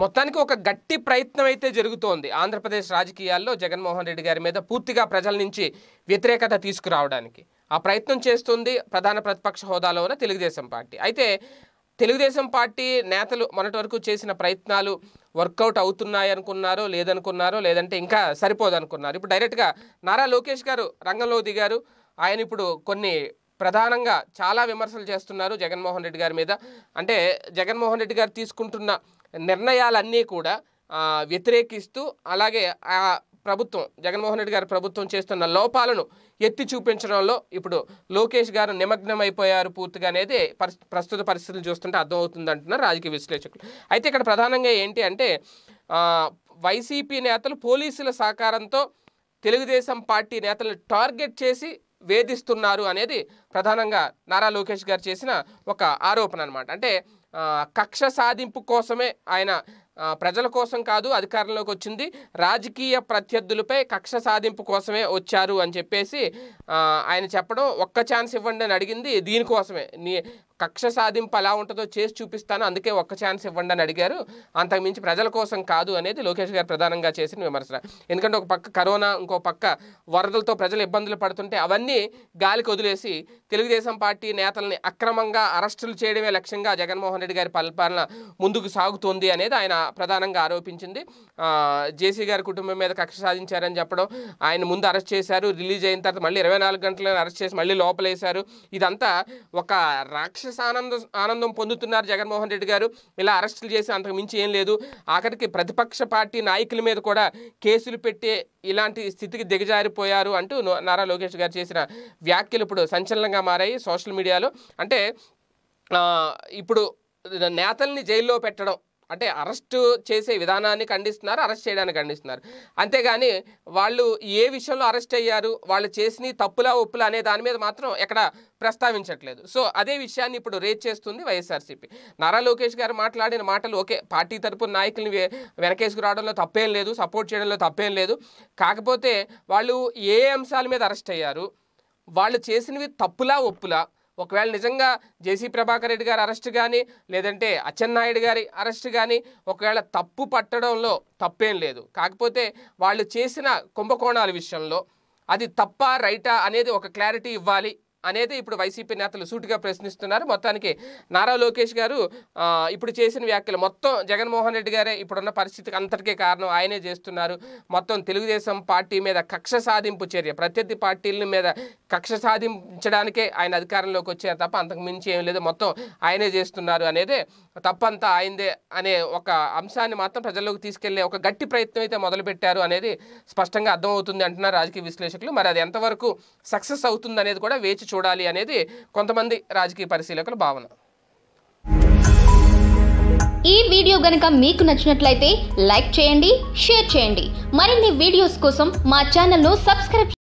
మొత్తానికి ఒక గట్టి ప్రయత్నం అయితే జరుగుతోంది ఆంధ్రప్రదేశ్ రాజకీయాల్లో జగన్మోహన్ రెడ్డి గారి మీద పూర్తిగా ప్రజల నుంచి వ్యతిరేకత తీసుకురావడానికి ఆ ప్రయత్నం చేస్తుంది ప్రధాన ప్రతిపక్ష హోదాలో ఉన్న తెలుగుదేశం పార్టీ అయితే తెలుగుదేశం పార్టీ నేతలు మొన్నటి వరకు చేసిన ప్రయత్నాలు వర్కౌట్ అవుతున్నాయి లేదనుకున్నారో లేదంటే ఇంకా సరిపోదనుకున్నారు ఇప్పుడు డైరెక్ట్గా నారా లోకేష్ గారు రంగంలో దిగారు ఆయన ఇప్పుడు కొన్ని ప్రధానంగా చాలా విమర్శలు చేస్తున్నారు జగన్మోహన్ రెడ్డి గారి మీద అంటే జగన్మోహన్ రెడ్డి గారు తీసుకుంటున్న నిర్ణయాలన్నీ కూడా వ్యతిరేకిస్తూ అలాగే ఆ ప్రభుత్వం జగన్మోహన్ రెడ్డి గారి ప్రభుత్వం చేస్తున్న లోపాలను ఎత్తి చూపించడంలో ఇప్పుడు లోకేష్ గారు నిమగ్నమైపోయారు పూర్తిగా అనేది ప్రస్తుత పరిస్థితులు చూస్తుంటే అర్థమవుతుంది అంటున్నారు రాజకీయ విశ్లేషకులు అయితే ఇక్కడ ప్రధానంగా ఏంటి అంటే వైసీపీ నేతలు పోలీసుల సహకారంతో తెలుగుదేశం పార్టీ నేతలు టార్గెట్ చేసి వేధిస్తున్నారు అనేది ప్రధానంగా నారా లోకేష్ గారు చేసిన ఒక ఆరోపణ అనమాట అంటే కక్ష సాధింపు కోసమే ఆయన ప్రజల కోసం కాదు అధికారంలోకి వచ్చింది రాజకీయ ప్రత్యర్థులపై కక్ష సాధింపు కోసమే వచ్చారు అని చెప్పేసి ఆయన చెప్పడం ఒక్క ఛాన్స్ ఇవ్వండి అని అడిగింది దీనికోసమే నీ కక్ష సాధింపు ఎలా ఉంటుందో చేసి చూపిస్తాను అందుకే ఒక్క ఛాన్స్ ఇవ్వండి అని అడిగారు అంతకుమించి ప్రజల కోసం కాదు అనేది లోకేష్ గారు ప్రధానంగా చేసిన విమర్శన ఎందుకంటే ఒక పక్క కరోనా ఇంకో పక్క వరదలతో ప్రజలు ఇబ్బందులు పడుతుంటే అవన్నీ గాలికి వదిలేసి తెలుగుదేశం పార్టీ నేతల్ని అక్రమంగా అరెస్టులు చేయడమే లక్ష్యంగా జగన్మోహన్ రెడ్డి గారి పరిపాలన ముందుకు సాగుతోంది అనేది ఆయన ప్రధానంగా ఆరోపించింది జేసీ గారి కుటుంబం మీద కక్ష సాధించారని చెప్పడం ఆయన ముందు అరెస్ట్ చేశారు రిలీజ్ అయిన తర్వాత మళ్ళీ ఇరవై నాలుగు గంటలను అరెస్ట్ చేసి మళ్ళీ లోపలేశారు ఇదంతా ఒక రాక్ష రాక్షస ఆనందం ఆనందం పొందుతున్నారు జగన్మోహన్ రెడ్డి గారు ఇలా అరెస్టులు చేసి అంతకు మించి ఏం లేదు ఆఖరికి ప్రతిపక్ష పార్టీ నాయకుల మీద కూడా కేసులు పెట్టే ఇలాంటి స్థితికి దిగజారిపోయారు అంటూ నారా లోకేష్ గారు చేసిన వ్యాఖ్యలు ఇప్పుడు సంచలనంగా మారాయి సోషల్ మీడియాలో అంటే ఇప్పుడు నేతల్ని జైల్లో పెట్టడం అంటే అరెస్ట్ చేసే విధానాన్ని ఖండిస్తున్నారు అరెస్ట్ చేయడానికి ఖండిస్తున్నారు అంతేగాని వాళ్ళు ఏ విషయంలో అరెస్ట్ అయ్యారు వాళ్ళు చేసిన తప్పులా ఒప్పులా అనే దాని మీద మాత్రం ఎక్కడ ప్రస్తావించట్లేదు సో అదే విషయాన్ని ఇప్పుడు రేజ్ చేస్తుంది వైఎస్ఆర్సీపీ నారా లోకేష్ గారు మాట్లాడిన మాటలు ఓకే పార్టీ తరపు నాయకులని వెనకేసుకు రావడంలో తప్పేం లేదు సపోర్ట్ చేయడంలో తప్పేం లేదు కాకపోతే వాళ్ళు ఏ అంశాల మీద అరెస్ట్ అయ్యారు వాళ్ళు చేసినవి తప్పులా ఒప్పులా ఒకవేళ నిజంగా జేసీ ప్రభాకర్ రెడ్డి గారి అరెస్ట్ కానీ లేదంటే అచ్చెన్నాయుడు గారి అరెస్ట్ కానీ ఒకవేళ తప్పు పట్టడంలో తప్పేం లేదు కాకపోతే వాళ్ళు చేసిన కుంభకోణాల విషయంలో అది తప్ప రైటా అనేది ఒక క్లారిటీ ఇవ్వాలి అనేది ఇప్పుడు వైసీపీ నేతలు సూటిగా ప్రశ్నిస్తున్నారు మొత్తానికి నారా లోకేష్ గారు ఇప్పుడు చేసిన వ్యాఖ్యలు మొత్తం జగన్మోహన్ రెడ్డి గారే ఇప్పుడున్న పరిస్థితికి అంతటికే కారణం ఆయనే చేస్తున్నారు మొత్తం తెలుగుదేశం పార్టీ మీద కక్ష సాధింపు చర్య ప్రత్యర్థి పార్టీల మీద కక్ష సాధించడానికే ఆయన అధికారంలోకి వచ్చారు తప్ప అంతకు మించి ఏం లేదు మొత్తం ఆయనే చేస్తున్నారు అనేది తప్పంతా ఆయనదే అనే ఒక అంశాన్ని మాత్రం ప్రజల్లోకి తీసుకెళ్లే ఒక గట్టి ప్రయత్నం అయితే మొదలుపెట్టారు అనేది స్పష్టంగా అర్థమవుతుంది అంటున్నారు రాజకీయ విశ్లేషకులు మరి అది ఎంతవరకు సక్సెస్ అవుతుంది అనేది కూడా వేచి చూడాలి అనేది కొంతమంది రాజకీయ పరిశీలకుల భావన ఈ వీడియో గనక మీకు నచ్చినట్లయితే లైక్ చేయండి షేర్ చేయండి మరిన్ని వీడియోస్ కోసం మా ను సబ్స్క్రైబ్